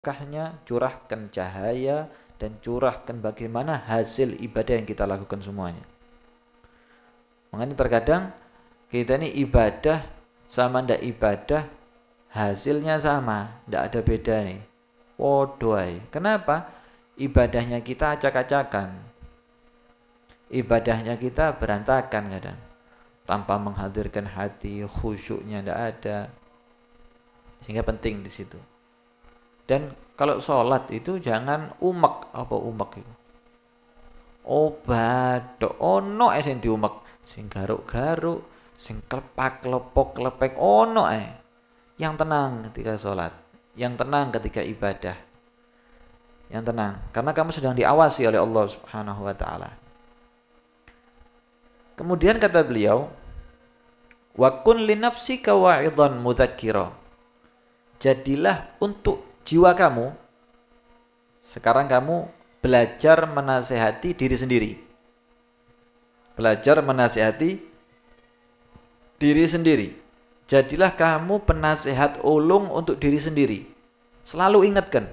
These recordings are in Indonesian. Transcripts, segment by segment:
berkahnya, curahkan cahaya, dan curahkan bagaimana hasil ibadah yang kita lakukan semuanya. Makanya terkadang kita ini ibadah sama ndak ibadah, hasilnya sama, ndak ada beda nih. Wodoy. kenapa? Ibadahnya kita acak-acakan. Ibadahnya kita berantakan kadang. Tanpa menghadirkan hati, khusyuknya ndak ada. Sehingga penting di situ. Dan kalau sholat itu jangan umek apa umek itu. Obadok ono oh, eh sing diumek, sing garuk-garuk, sing klepak klepok klepek ono oh, eh. Yang tenang ketika sholat, yang tenang ketika ibadah, yang tenang karena kamu sedang diawasi oleh Allah Subhanahu wa taala. Kemudian kata beliau, "Wa kun li nafsika wa'idhan Jadilah untuk jiwa kamu, sekarang kamu belajar menasehati diri sendiri. Belajar menasehati diri sendiri. Jadilah kamu penasehat ulung untuk diri sendiri. Selalu ingatkan.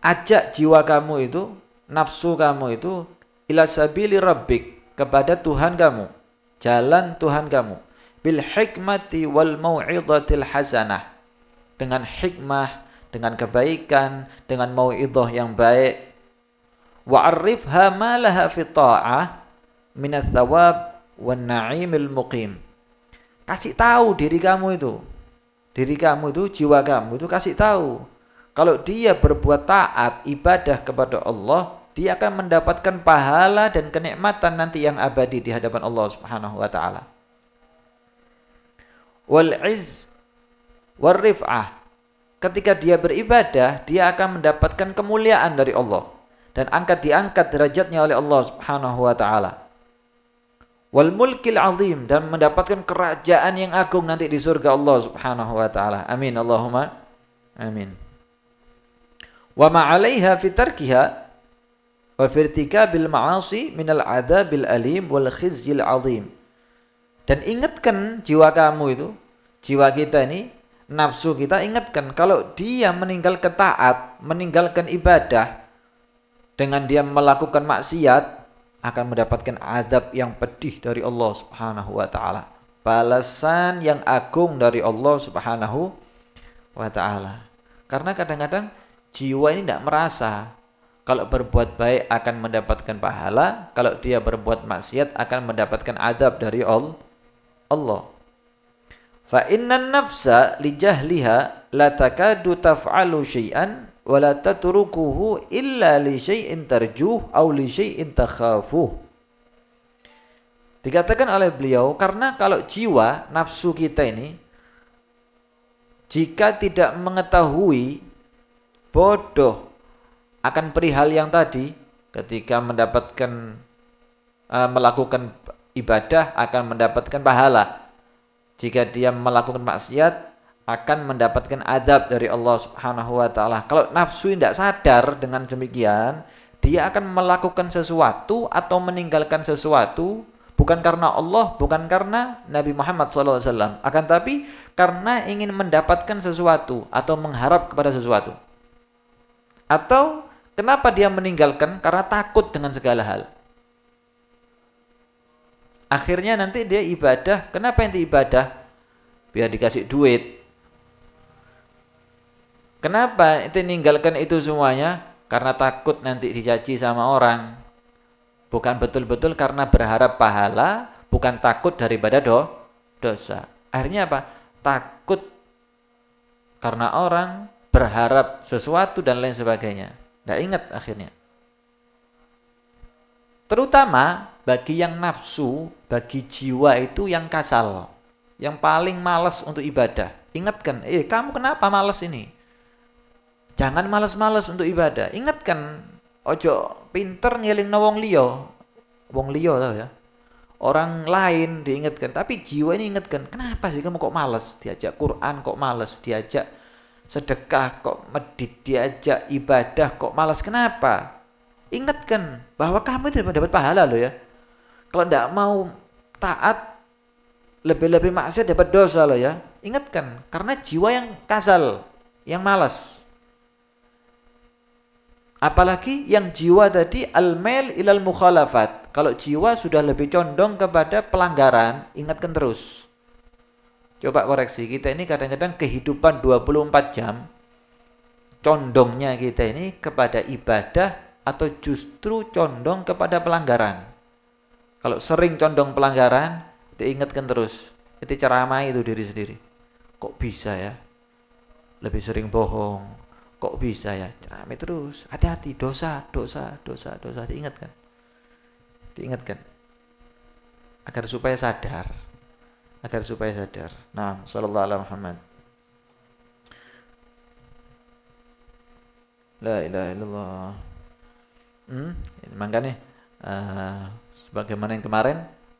Ajak jiwa kamu itu, nafsu kamu itu, ila sabili rabbik, kepada Tuhan kamu. Jalan Tuhan kamu. Bil hikmati wal mau'idatil hasanah dengan hikmah, dengan kebaikan, dengan mauidhah yang baik. Wa ma laha fi ta'ah min thawab wan na'imil muqim. Kasih tahu diri kamu itu. Diri kamu itu, jiwa kamu itu kasih tahu. Kalau dia berbuat taat, ibadah kepada Allah, dia akan mendapatkan pahala dan kenikmatan nanti yang abadi di hadapan Allah Subhanahu wa taala. Wal izz warif'ah. Ketika dia beribadah, dia akan mendapatkan kemuliaan dari Allah dan angkat diangkat derajatnya oleh Allah Subhanahu wa taala. Wal mulkil azim dan mendapatkan kerajaan yang agung nanti di surga Allah Subhanahu wa taala. Amin Allahumma amin. Wa ma'alaiha fi tarkiha wa fi irtikabil ma'asi min adab adabil alim wal khizyil azim. Dan ingatkan jiwa kamu itu, jiwa kita ini nafsu kita ingatkan kalau dia meninggal ketaat, meninggalkan ibadah dengan dia melakukan maksiat akan mendapatkan azab yang pedih dari Allah Subhanahu wa taala. Balasan yang agung dari Allah Subhanahu wa taala. Karena kadang-kadang jiwa ini tidak merasa kalau berbuat baik akan mendapatkan pahala, kalau dia berbuat maksiat akan mendapatkan adab dari Allah. Fa innan nafsa li jahliha la takadu taf'alu syai'an wa la tatrukuhu illa li syai'in tarjuh aw li syai'in takhafuh. Dikatakan oleh beliau karena kalau jiwa nafsu kita ini jika tidak mengetahui bodoh akan perihal yang tadi ketika mendapatkan uh, melakukan ibadah akan mendapatkan pahala jika dia melakukan maksiat akan mendapatkan adab dari Allah Subhanahu wa taala. Kalau nafsu tidak sadar dengan demikian, dia akan melakukan sesuatu atau meninggalkan sesuatu bukan karena Allah, bukan karena Nabi Muhammad SAW, akan tapi karena ingin mendapatkan sesuatu atau mengharap kepada sesuatu. Atau kenapa dia meninggalkan? Karena takut dengan segala hal. Akhirnya nanti dia ibadah. Kenapa nanti ibadah? Biar dikasih duit. Kenapa Itu ninggalkan itu semuanya? Karena takut nanti dicaci sama orang. Bukan betul-betul karena berharap pahala, bukan takut daripada do, dosa. Akhirnya apa? Takut karena orang berharap sesuatu dan lain sebagainya. Tidak ingat akhirnya. Terutama bagi yang nafsu, bagi jiwa itu yang kasal, yang paling males untuk ibadah. Ingatkan, eh kamu kenapa males ini? Jangan males-males untuk ibadah. Ingatkan, ojo pinter ngiling wong liyo. Wong liyo tau ya. Orang lain diingatkan, tapi jiwa ini ingatkan, kenapa sih kamu kok males? Diajak Quran kok males, diajak sedekah kok medit, diajak ibadah kok males. Kenapa? ingatkan bahwa kamu tidak mendapat pahala loh ya. Kalau tidak mau taat, lebih-lebih maksiat dapat dosa loh ya. Ingatkan, karena jiwa yang kasal, yang malas. Apalagi yang jiwa tadi al-mail ilal mukhalafat. Kalau jiwa sudah lebih condong kepada pelanggaran, ingatkan terus. Coba koreksi, kita ini kadang-kadang kehidupan 24 jam, condongnya kita ini kepada ibadah atau justru condong kepada pelanggaran. Kalau sering condong pelanggaran, diingatkan terus. Itu ceramah itu diri sendiri. Kok bisa ya? Lebih sering bohong. Kok bisa ya? Ceramah terus. Hati-hati dosa, dosa, dosa, dosa diingatkan. Diingatkan. Agar supaya sadar. Agar supaya sadar. Nah, sallallahu alaihi Muhammad. La ilaha illallah. Hmm, makanya uh, eh, sebagaimana yang kemarin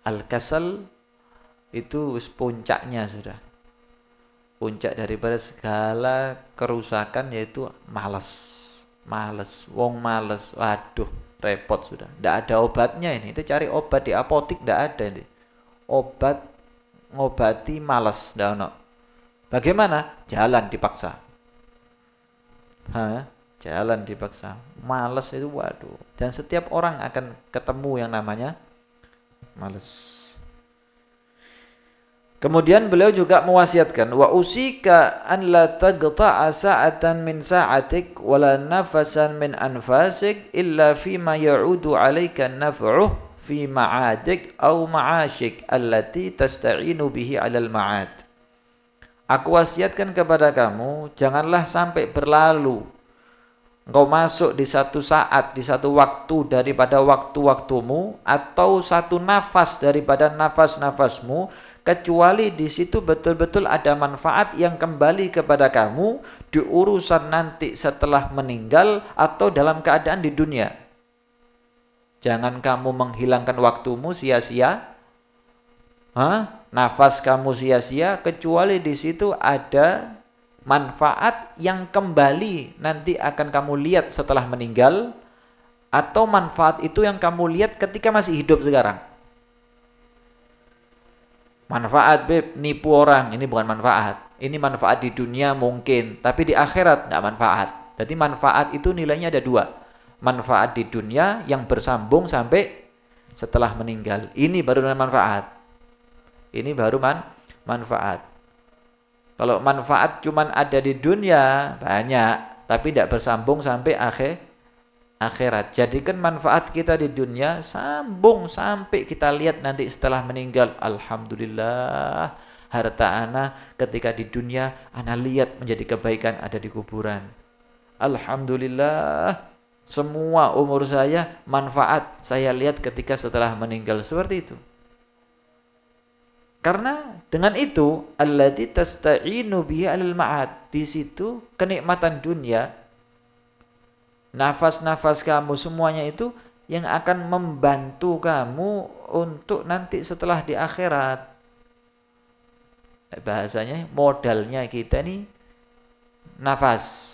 al-kasal itu puncaknya sudah. Puncak daripada segala kerusakan yaitu malas. malas, wong malas. Waduh, repot sudah. Tidak ada obatnya ini. Itu cari obat di apotik tidak ada ini. Obat ngobati malas, tidak Bagaimana? Jalan dipaksa. Hah? jalan dipaksa males itu waduh dan setiap orang akan ketemu yang namanya males Kemudian beliau juga mewasiatkan wa usika an la taqta'a sa'atan min sa'atik wa la nafasan min anfasik illa fi fima ya'udu 'alaika naf'uh fi ma'adik au ma'ashik allati tasta'inu bihi 'alal ma'ad. Aku wasiatkan kepada kamu janganlah sampai berlalu engkau masuk di satu saat, di satu waktu daripada waktu-waktumu atau satu nafas daripada nafas-nafasmu kecuali di situ betul-betul ada manfaat yang kembali kepada kamu di urusan nanti setelah meninggal atau dalam keadaan di dunia. Jangan kamu menghilangkan waktumu sia-sia. Nafas kamu sia-sia kecuali di situ ada manfaat yang kembali nanti akan kamu lihat setelah meninggal atau manfaat itu yang kamu lihat ketika masih hidup sekarang manfaat beb nipu orang ini bukan manfaat ini manfaat di dunia mungkin tapi di akhirat tidak manfaat jadi manfaat itu nilainya ada dua manfaat di dunia yang bersambung sampai setelah meninggal ini baru manfaat ini baru man manfaat kalau manfaat cuma ada di dunia banyak, tapi tidak bersambung sampai akhir akhirat. Jadikan manfaat kita di dunia sambung sampai kita lihat nanti setelah meninggal. Alhamdulillah harta anak ketika di dunia anak lihat menjadi kebaikan ada di kuburan. Alhamdulillah semua umur saya manfaat saya lihat ketika setelah meninggal seperti itu. Karena dengan itu allati tasta'inu biha alal ma'ad. Di situ kenikmatan dunia nafas-nafas kamu semuanya itu yang akan membantu kamu untuk nanti setelah di akhirat. Bahasanya modalnya kita ini nafas.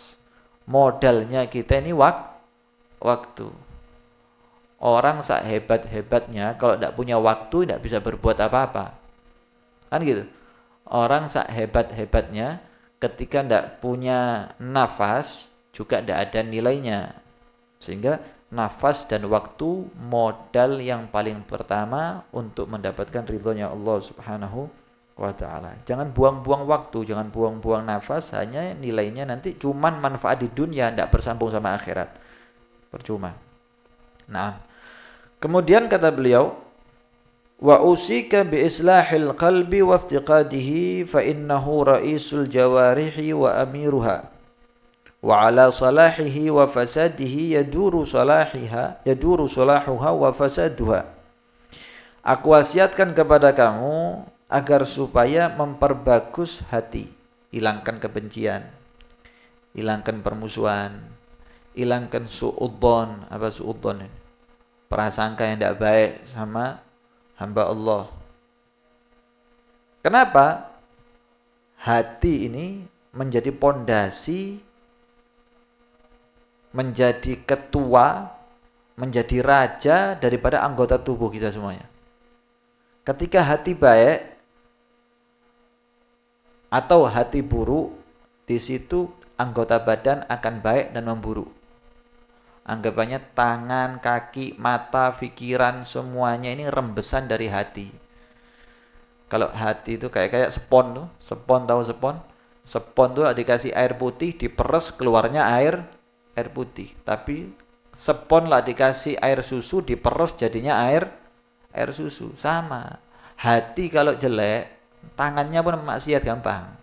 Modalnya kita ini wak waktu. Orang sehebat hebatnya kalau tidak punya waktu tidak bisa berbuat apa-apa kan gitu orang sehebat hebatnya ketika tidak punya nafas juga tidak ada nilainya sehingga nafas dan waktu modal yang paling pertama untuk mendapatkan ridhonya Allah Subhanahu wa taala. Jangan buang-buang waktu, jangan buang-buang nafas, hanya nilainya nanti cuman manfaat di dunia tidak bersambung sama akhirat. Percuma. Nah, kemudian kata beliau وأوصيك بإصلاح القلب islahil qalbi wa الجوارح fa وعلى raisul وفساده يدور صلاحها يدور صلاحها وفسادها aku wasiatkan kepada kamu agar supaya memperbagus hati hilangkan kebencian hilangkan permusuhan hilangkan suudon apa ini? prasangka yang tidak baik sama hamba Allah. Kenapa? Hati ini menjadi pondasi, menjadi ketua, menjadi raja daripada anggota tubuh kita semuanya. Ketika hati baik atau hati buruk, di situ anggota badan akan baik dan memburuk anggapannya tangan, kaki, mata, pikiran semuanya ini rembesan dari hati. Kalau hati itu kayak kayak spon tuh, spon tahu spon? Spon tuh dikasih air putih, diperes keluarnya air air putih. Tapi spon lah dikasih air susu, diperes jadinya air air susu. Sama. Hati kalau jelek, tangannya pun maksiat gampang.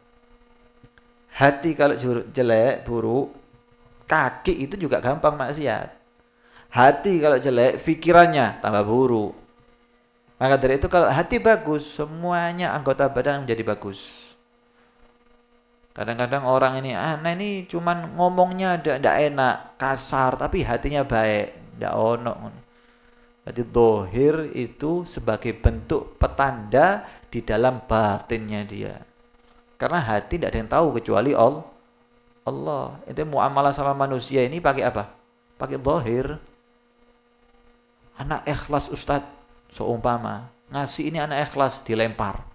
Hati kalau jelek, buruk, kaki itu juga gampang maksiat hati kalau jelek pikirannya tambah buruk maka dari itu kalau hati bagus semuanya anggota badan menjadi bagus Kadang-kadang orang ini ah nah ini cuman ngomongnya tidak enak, kasar tapi hatinya baik, tidak ono. Jadi dohir itu sebagai bentuk petanda di dalam batinnya dia. Karena hati tidak ada yang tahu kecuali Allah. Allah. Itu muamalah sama manusia ini pakai apa? Pakai zahir. Anak ikhlas Ustadz seumpama ngasih ini anak ikhlas dilempar.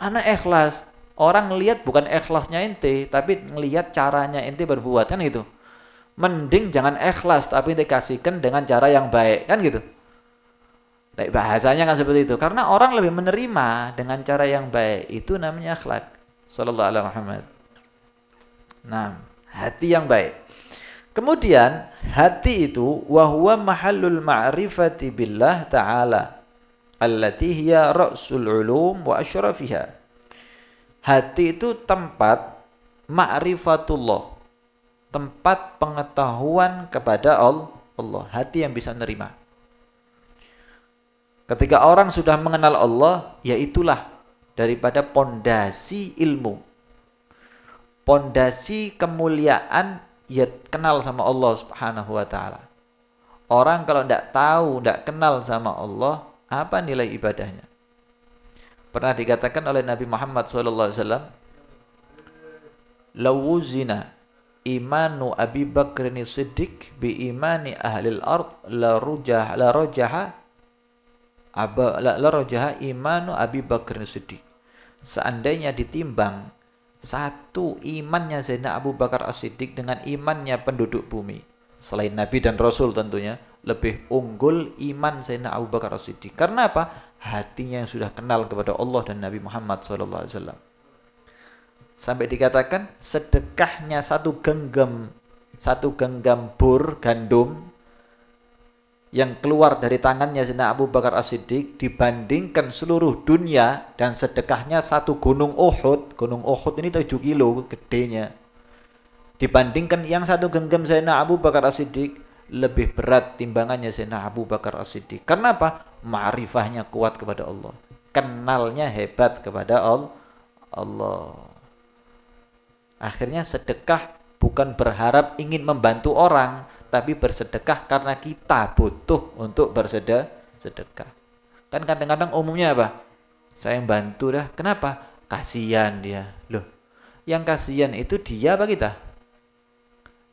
Anak ikhlas orang lihat bukan ikhlasnya ente tapi ngelihat caranya ente berbuat kan gitu mending jangan ikhlas tapi ente kasihkan dengan cara yang baik kan gitu baik bahasanya kan seperti itu karena orang lebih menerima dengan cara yang baik itu namanya akhlak sallallahu alaihi wasallam Nah, hati yang baik. Kemudian hati itu wahwa mahallul ma'rifati billah ta'ala allati hiya ra'sul ulum wa asyrafiha. Hati itu tempat ma'rifatullah. Tempat pengetahuan kepada Allah, hati yang bisa menerima. Ketika orang sudah mengenal Allah, yaitulah daripada pondasi ilmu pondasi kemuliaan ya kenal sama Allah Subhanahu wa taala. Orang kalau tidak tahu, tidak kenal sama Allah, apa nilai ibadahnya? Pernah dikatakan oleh Nabi Muhammad SAW, Lawuzina imanu Abi Bakr Siddiq bi imani ahli al-ard la rujah la rajaha aba la, la imanu Abi Bakr Siddiq. Seandainya ditimbang satu imannya Zainab Abu Bakar As-Siddiq dengan imannya penduduk bumi. Selain Nabi dan Rasul tentunya lebih unggul iman Zainab Abu Bakar As-Siddiq. Karena apa? Hatinya yang sudah kenal kepada Allah dan Nabi Muhammad SAW. Sampai dikatakan sedekahnya satu genggam satu genggam bur gandum yang keluar dari tangannya Zina Abu Bakar As-Siddiq dibandingkan seluruh dunia dan sedekahnya satu gunung Uhud gunung Uhud ini 7 kilo gedenya dibandingkan yang satu genggam Zina Abu Bakar As-Siddiq lebih berat timbangannya Zina Abu Bakar As-Siddiq karena apa? ma'rifahnya kuat kepada Allah kenalnya hebat kepada Allah akhirnya sedekah bukan berharap ingin membantu orang tapi bersedekah karena kita butuh untuk bersedekah. Kan kadang-kadang umumnya apa? Saya bantu dah. Kenapa? Kasihan dia. Loh, yang kasihan itu dia apa kita?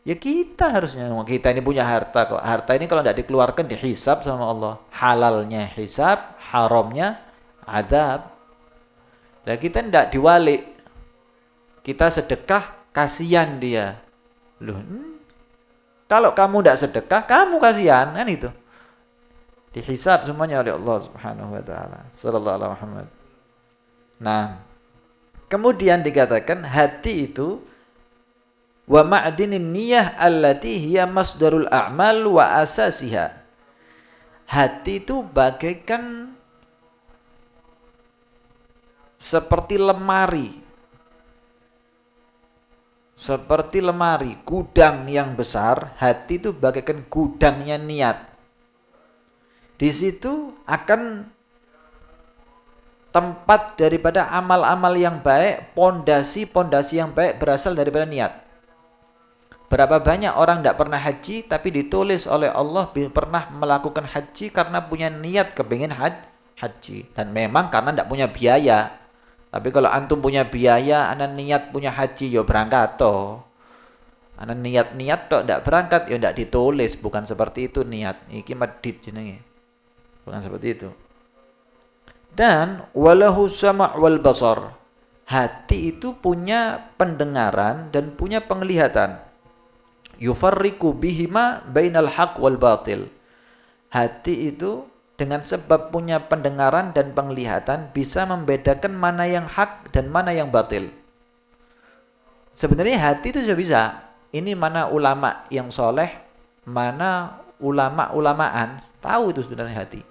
Ya kita harusnya. Kita ini punya harta kok. Harta ini kalau tidak dikeluarkan dihisap sama Allah. Halalnya hisap, haramnya adab. Nah kita tidak diwalik. Kita sedekah, kasihan dia. Loh, kalau kamu tidak sedekah, kamu kasihan kan itu. Dihisab semuanya oleh Allah Subhanahu wa taala. Sallallahu alaihi Muhammad. Nah, kemudian dikatakan hati itu wa ma'dinin niyah allati hiya masdarul a'mal wa asasiha. Hati itu bagaikan seperti lemari seperti lemari, gudang yang besar, hati itu bagaikan gudangnya niat. Di situ akan tempat daripada amal-amal yang baik, pondasi-pondasi yang baik berasal daripada niat. Berapa banyak orang tidak pernah haji tapi ditulis oleh Allah pernah melakukan haji karena punya niat kepingin haji dan memang karena tidak punya biaya tapi kalau antum punya biaya, anak niat punya haji, yo ya berangkat toh. Anak niat-niat toh tidak berangkat, yo ya tidak ditulis. Bukan seperti itu niat. Iki madid jenenge. Bukan seperti itu. Dan walahu sama wal basar. Hati itu punya pendengaran dan punya penglihatan. Yufarriku bihima bainal haq wal batil. Hati itu dengan sebab punya pendengaran dan penglihatan bisa membedakan mana yang hak dan mana yang batil. Sebenarnya hati itu sudah bisa. Ini mana ulama yang soleh, mana ulama-ulamaan. Tahu itu sebenarnya hati.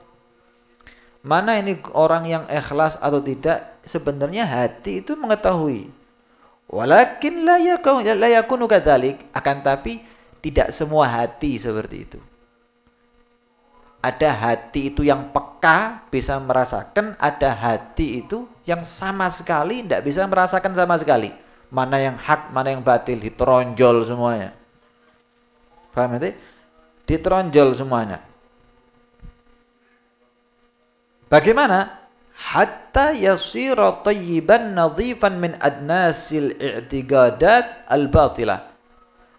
Mana ini orang yang ikhlas atau tidak, sebenarnya hati itu mengetahui. Walakin la yakunu akan tapi tidak semua hati seperti itu ada hati itu yang peka bisa merasakan, ada hati itu yang sama sekali tidak bisa merasakan sama sekali. Mana yang hak, mana yang batil, diteronjol semuanya. Paham itu? Diteronjol semuanya. Bagaimana? Hatta yasira tayyiban nadhifan min adnasil i'tiqadat al-batilah.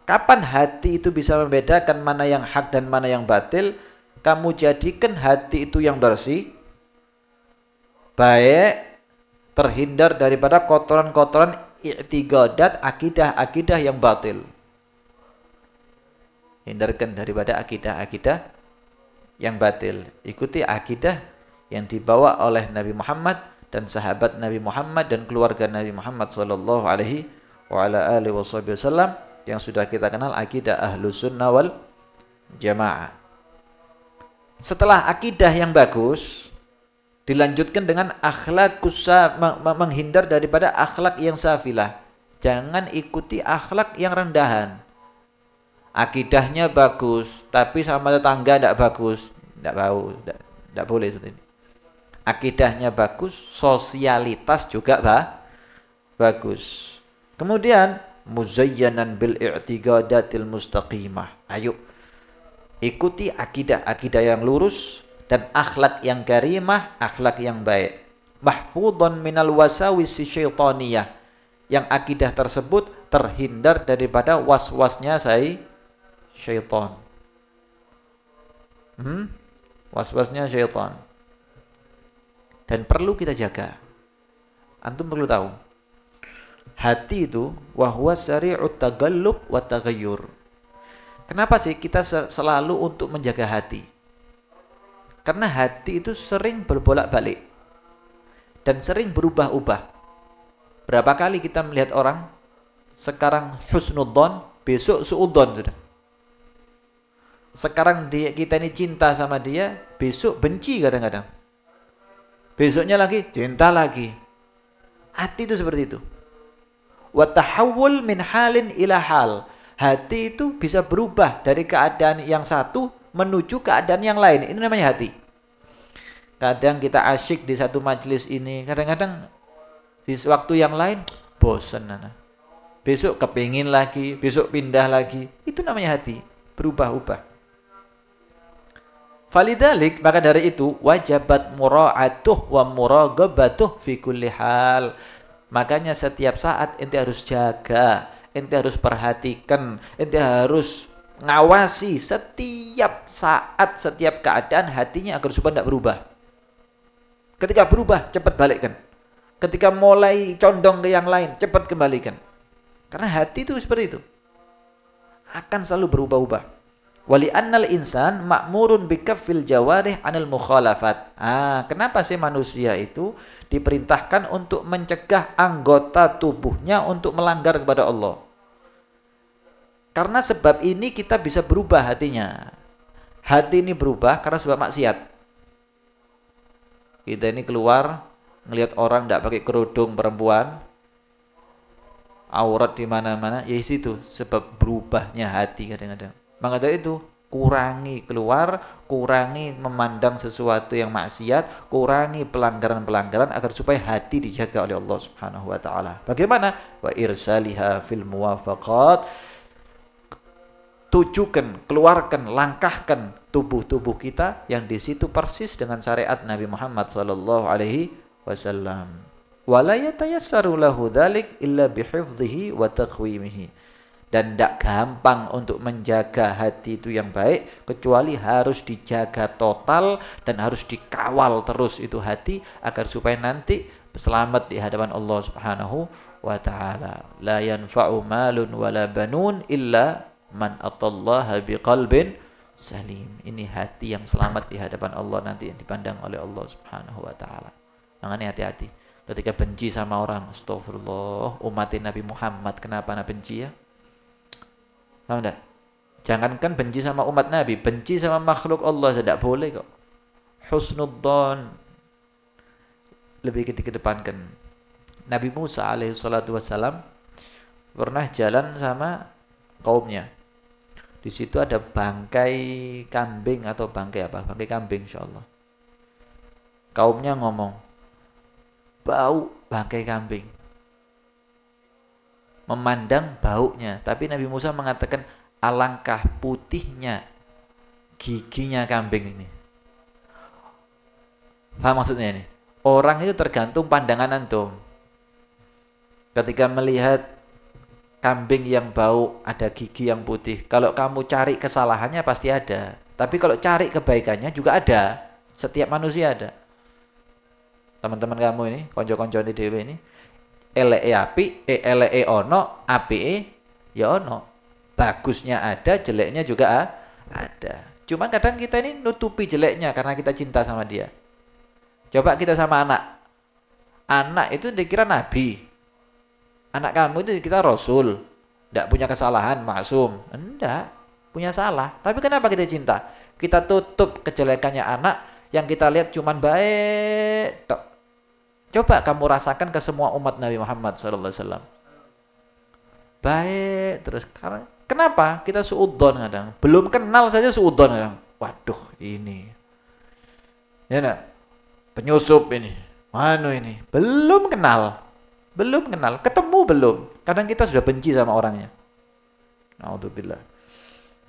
Kapan hati itu bisa membedakan mana yang hak dan mana yang batil? kamu jadikan hati itu yang bersih, baik, terhindar daripada kotoran-kotoran i'tigadat akidah-akidah yang batil. Hindarkan daripada akidah-akidah yang batil. Ikuti akidah yang dibawa oleh Nabi Muhammad dan sahabat Nabi Muhammad dan keluarga Nabi Muhammad sallallahu alaihi wa ala alihi wasallam yang sudah kita kenal akidah Ahlus Sunnah wal Jamaah. Setelah akidah yang bagus, dilanjutkan dengan akhlak kusah, menghindar daripada akhlak yang safilah. Jangan ikuti akhlak yang rendahan. Akidahnya bagus, tapi sama tetangga tidak bagus, tidak bau, tidak boleh seperti ini. Akidahnya bagus, sosialitas juga bah, bagus. Kemudian muzayyanan bil i'tiqadatil mustaqimah. Ayo ikuti akidah-akidah yang lurus dan akhlak yang karimah, akhlak yang baik. Mahfudhon minal wasawisi syaitaniyah. Yang akidah tersebut terhindar daripada was-wasnya saya syaitan. Hmm? Was-wasnya syaitan. Dan perlu kita jaga. Antum perlu tahu. Hati itu wahwa syari'ut tagallub wa tagayyur Kenapa sih kita selalu untuk menjaga hati? Karena hati itu sering berbolak-balik dan sering berubah-ubah. Berapa kali kita melihat orang sekarang husnudon, besok suudon sudah. Sekarang dia, kita ini cinta sama dia, besok benci kadang-kadang. Besoknya lagi cinta lagi. Hati itu seperti itu. Wa tahawul min halin ila hal hati itu bisa berubah dari keadaan yang satu menuju keadaan yang lain. Ini namanya hati. Kadang kita asyik di satu majelis ini, kadang-kadang di waktu yang lain bosan Nana. Besok kepingin lagi, besok pindah lagi. Itu namanya hati, berubah-ubah. Falidalik maka dari itu wajibat mura'atuh wa muragabatuh fi kulli hal. Makanya setiap saat ente harus jaga ente harus perhatikan, ente harus ngawasi setiap saat, setiap keadaan hatinya agar supaya tidak berubah. Ketika berubah, cepat balikkan. Ketika mulai condong ke yang lain, cepat kembalikan. Karena hati itu seperti itu. Akan selalu berubah-ubah. Wali annal insan makmurun bikafil jawarih anil mukhalafat. Ah, kenapa sih manusia itu diperintahkan untuk mencegah anggota tubuhnya untuk melanggar kepada Allah? Karena sebab ini kita bisa berubah hatinya. Hati ini berubah karena sebab maksiat. Kita ini keluar ngelihat orang tidak pakai kerudung perempuan, aurat di mana-mana, ya itu sebab berubahnya hati kadang-kadang. Maka dari itu kurangi keluar, kurangi memandang sesuatu yang maksiat, kurangi pelanggaran-pelanggaran agar supaya hati dijaga oleh Allah Subhanahu wa taala. Bagaimana? Wa irsaliha fil muwafaqat tujukan, keluarkan, langkahkan tubuh-tubuh kita yang di situ persis dengan syariat Nabi Muhammad sallallahu alaihi wasallam. Wala yatayassaru lahu dzalik illa bihifdhihi wa taqwimihi. Dan tidak gampang untuk menjaga hati itu yang baik kecuali harus dijaga total dan harus dikawal terus itu hati agar supaya nanti selamat di hadapan Allah Subhanahu wa taala. La yanfa'u malun wala banun illa man atallaha biqalbin salim. Ini hati yang selamat di hadapan Allah nanti yang dipandang oleh Allah Subhanahu wa taala. Makanya hati-hati. Ketika benci sama orang, astagfirullah, umat Nabi Muhammad kenapa nak benci ya? Paham enggak? Jangankan benci sama umat Nabi, benci sama makhluk Allah tidak boleh kok. Husnudzon lebih kedepankan Nabi Musa alaihi salatu wasalam pernah jalan sama kaumnya di situ ada bangkai kambing atau bangkai apa? Bangkai kambing insya Kaumnya ngomong, bau bangkai kambing. Memandang baunya. Tapi Nabi Musa mengatakan, alangkah putihnya giginya kambing ini. apa maksudnya ini? Orang itu tergantung pandangan antum. Ketika melihat kambing yang bau, ada gigi yang putih. Kalau kamu cari kesalahannya pasti ada. Tapi kalau cari kebaikannya juga ada. Setiap manusia ada. Teman-teman kamu ini, konco-konco di dewe ini, e api, e e ono, api e, ya ono. Bagusnya ada, jeleknya juga ada. Cuman kadang kita ini nutupi jeleknya karena kita cinta sama dia. Coba kita sama anak. Anak itu dikira nabi anak kamu itu kita rasul tidak punya kesalahan maksum enggak punya salah tapi kenapa kita cinta kita tutup kejelekannya anak yang kita lihat cuman baik tok coba kamu rasakan ke semua umat Nabi Muhammad SAW baik terus karena kenapa kita suudon kadang belum kenal saja suudon kadang waduh ini ya nak penyusup ini mano ini belum kenal belum kenal, ketemu belum. Kadang kita sudah benci sama orangnya. Alhamdulillah.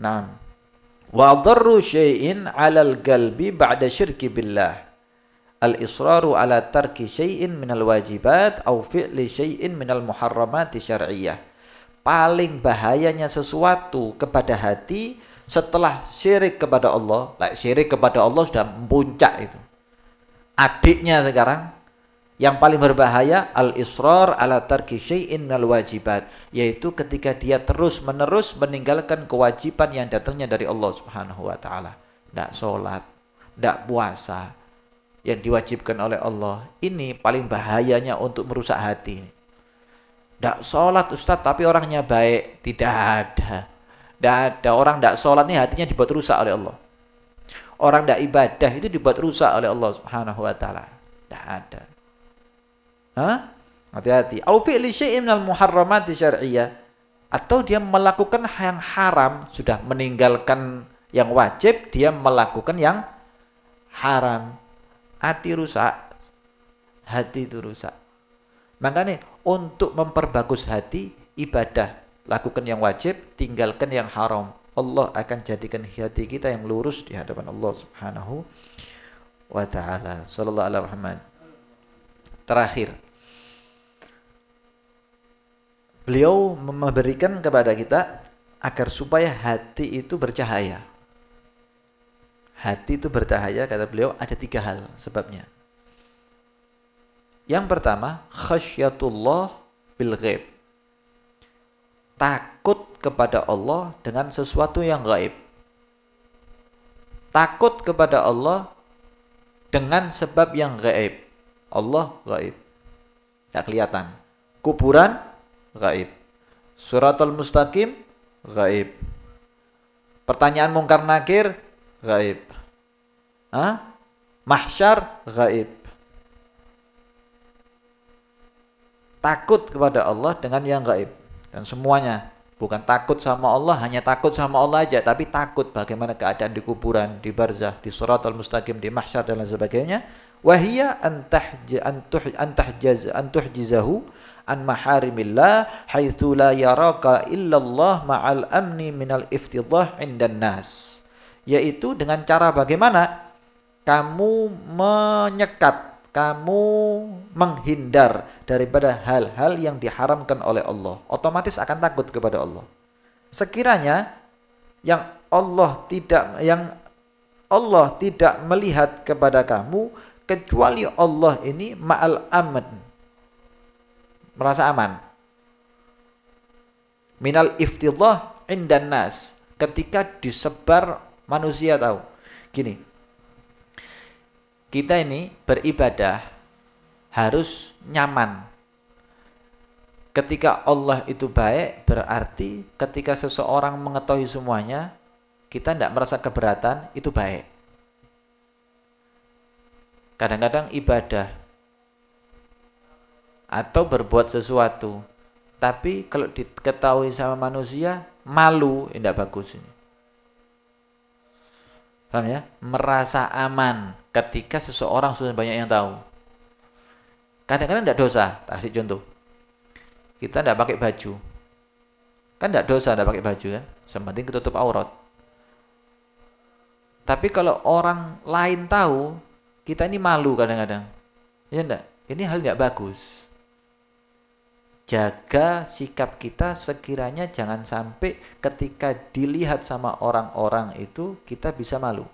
Nah, wa dharru syai'in 'alal qalbi ba'da syirki billah. Al-israru 'ala tarki syai'in minal wajibat au fi'li syai'in minal muharramati syar'iyyah. Paling bahayanya sesuatu kepada hati setelah syirik kepada Allah, like syirik kepada Allah sudah puncak itu. Adiknya sekarang yang paling berbahaya al-israr ala tarki syai'in minal wajibat, yaitu ketika dia terus-menerus meninggalkan kewajiban yang datangnya dari Allah Subhanahu wa taala. tidak sholat, tidak puasa yang diwajibkan oleh Allah. Ini paling bahayanya untuk merusak hati. tidak sholat Ustaz tapi orangnya baik, tidak ada. tidak ada orang tidak salat nih hatinya dibuat rusak oleh Allah. Orang tidak ibadah itu dibuat rusak oleh Allah Subhanahu wa taala. tidak ada. Hati-hati. Au fi'li syai'in minal muharramati syar'iyyah atau dia melakukan yang haram sudah meninggalkan yang wajib dia melakukan yang haram hati rusak hati itu rusak makanya untuk memperbagus hati ibadah lakukan yang wajib tinggalkan yang haram Allah akan jadikan hati kita yang lurus di hadapan Allah Subhanahu wa taala sallallahu alaihi wasallam terakhir beliau memberikan kepada kita agar supaya hati itu bercahaya. Hati itu bercahaya, kata beliau, ada tiga hal sebabnya. Yang pertama, khasyatullah bil ghaib. Takut kepada Allah dengan sesuatu yang gaib. Takut kepada Allah dengan sebab yang gaib. Allah gaib. Tidak kelihatan. Kuburan gaib. Suratul mustaqim gaib. Pertanyaan mungkar nakir gaib. Hah? Mahsyar gaib. Takut kepada Allah dengan yang gaib dan semuanya bukan takut sama Allah hanya takut sama Allah aja tapi takut bagaimana keadaan di kuburan di barzah di suratul mustaqim di mahsyar dan lain sebagainya wahia antahjaz antuh, an maharimillah haitsu la yaraka illallah ma'al amni minal iftidah indan nas yaitu dengan cara bagaimana kamu menyekat kamu menghindar daripada hal-hal yang diharamkan oleh Allah otomatis akan takut kepada Allah sekiranya yang Allah tidak yang Allah tidak melihat kepada kamu kecuali Allah ini ma'al amn merasa aman. Minal iftidah indan nas. Ketika disebar manusia tahu. Gini. Kita ini beribadah harus nyaman. Ketika Allah itu baik berarti ketika seseorang mengetahui semuanya kita tidak merasa keberatan itu baik. Kadang-kadang ibadah atau berbuat sesuatu. Tapi kalau diketahui sama manusia, malu, tidak eh, bagus ini. Paham ya? Merasa aman ketika seseorang sudah banyak yang tahu. Kadang-kadang tidak dosa, tak kasih contoh. Kita tidak pakai baju. Kan tidak dosa tidak pakai baju kan? Sementing ketutup aurat. Tapi kalau orang lain tahu, kita ini malu kadang-kadang. Ya enggak? Ini hal tidak bagus jaga sikap kita sekiranya jangan sampai ketika dilihat sama orang-orang itu kita bisa malu.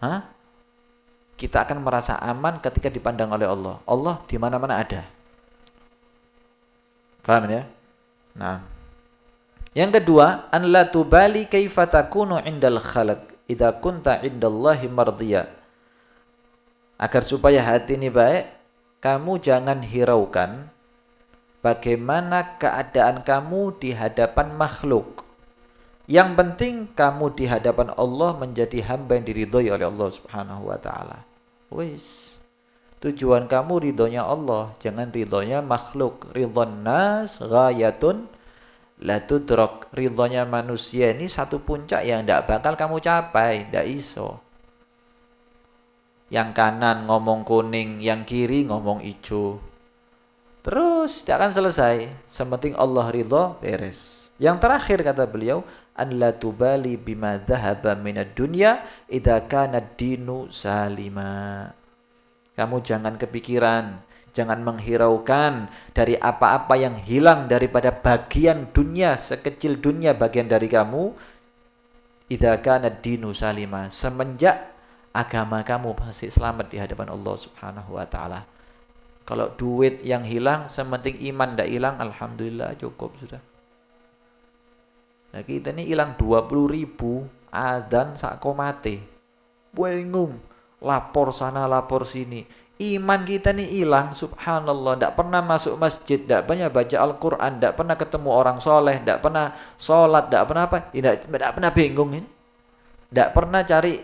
Hah? Kita akan merasa aman ketika dipandang oleh Allah. Allah di mana-mana ada. Paham ya? Nah. Yang kedua, an la tubali kaifa takunu indal khalaq idza kunta indallahi mardiya. Agar supaya hati ini baik, kamu jangan hiraukan bagaimana keadaan kamu di hadapan makhluk. Yang penting kamu di hadapan Allah menjadi hamba yang diridhoi oleh Allah Subhanahu wa taala. Wis. Tujuan kamu ridhonya Allah, jangan ridhonya makhluk. Ridhon nas ghayatun la tudrak. Ridhonya manusia ini satu puncak yang tidak bakal kamu capai, tidak iso yang kanan ngomong kuning, yang kiri ngomong hijau. Terus tidak akan selesai. Sementing Allah ridho beres. Yang terakhir kata beliau, an la tubali bima dhahaba minad dunya idza kana dinu salima. Kamu jangan kepikiran, jangan menghiraukan dari apa-apa yang hilang daripada bagian dunia, sekecil dunia bagian dari kamu. Idza kana dinu salima. Semenjak agama kamu pasti selamat di hadapan Allah Subhanahu wa taala. Kalau duit yang hilang sementing iman tidak hilang alhamdulillah cukup sudah. Nah kita ini hilang 20 ribu adan sakomate. Bingung lapor sana lapor sini. Iman kita ini hilang, subhanallah, tidak pernah masuk masjid, tidak pernah baca Al-Quran, tidak pernah ketemu orang soleh, tidak pernah sholat, tidak pernah apa, tidak pernah bingung ini. Tidak pernah cari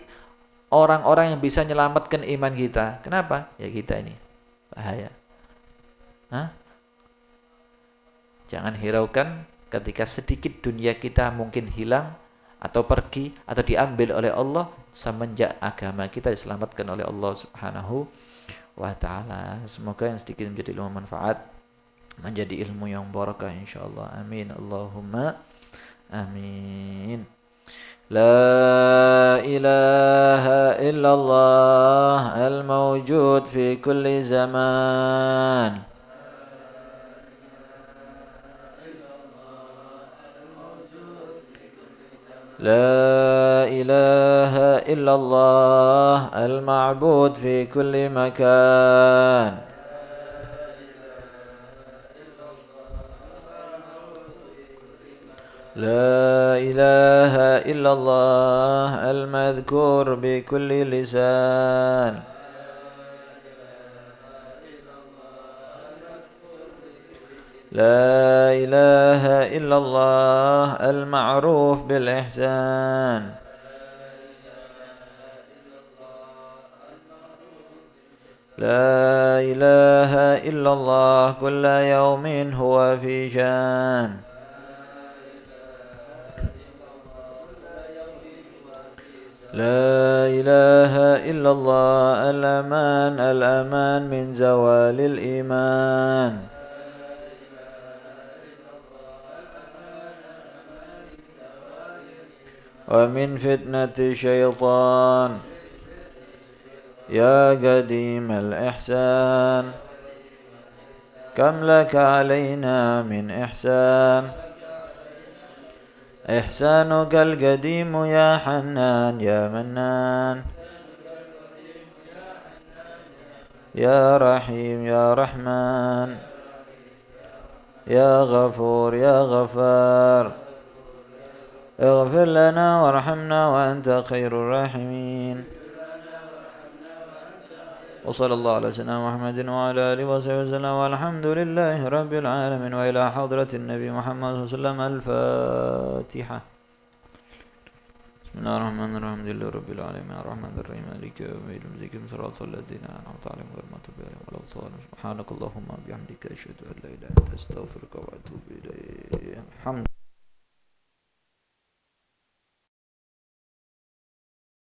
orang-orang yang bisa menyelamatkan iman kita. Kenapa? Ya kita ini bahaya. Hah? Jangan hiraukan ketika sedikit dunia kita mungkin hilang atau pergi atau diambil oleh Allah semenjak agama kita diselamatkan oleh Allah Subhanahu wa taala. Semoga yang sedikit menjadi ilmu manfaat menjadi ilmu yang barakah insyaallah. Amin. Allahumma amin. لا إله إلا الله الموجود في كل زمان لا إله إلا الله المعبود في كل مكان لا إله إلا الله المذكور بكل لسان لا إله إلا الله المعروف بالإحسان لا إله إلا الله كل يوم هو في شان لا إله إلا الله الأمان الأمان من زوال الإيمان ومن فتنة الشيطان يا قديم الإحسان كم لك علينا من إحسان إحسانك القديم يا حنان يا منان يا رحيم يا رحمن يا غفور يا غفار اغفر لنا وارحمنا وأنت خير الراحمين وصلى الله على سيدنا محمد وعلى آله وصحبه وسلم والحمد لله رب العالمين وإلى حضرة النبي محمد صلى الله عليه وسلم الفاتحة بسم الله الرحمن الرحيم الحمد لله رب العالمين الرحمن الرحيم مالك يوم الدين ذكر صراط الذين أنعمت عليهم غير المغضوب عليهم ولا الضالين سبحانك اللهم وبحمدك أشهد أن لا إله إلا أنت أستغفرك وأتوب إليك الحمد